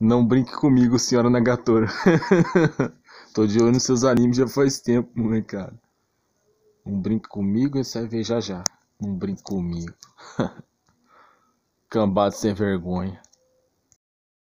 Não brinque comigo, senhora Nagatora. Tô de olho nos seus animes já faz tempo, cara. Não brinque comigo, você vai ver já já. Não brinque comigo. Cambado sem vergonha.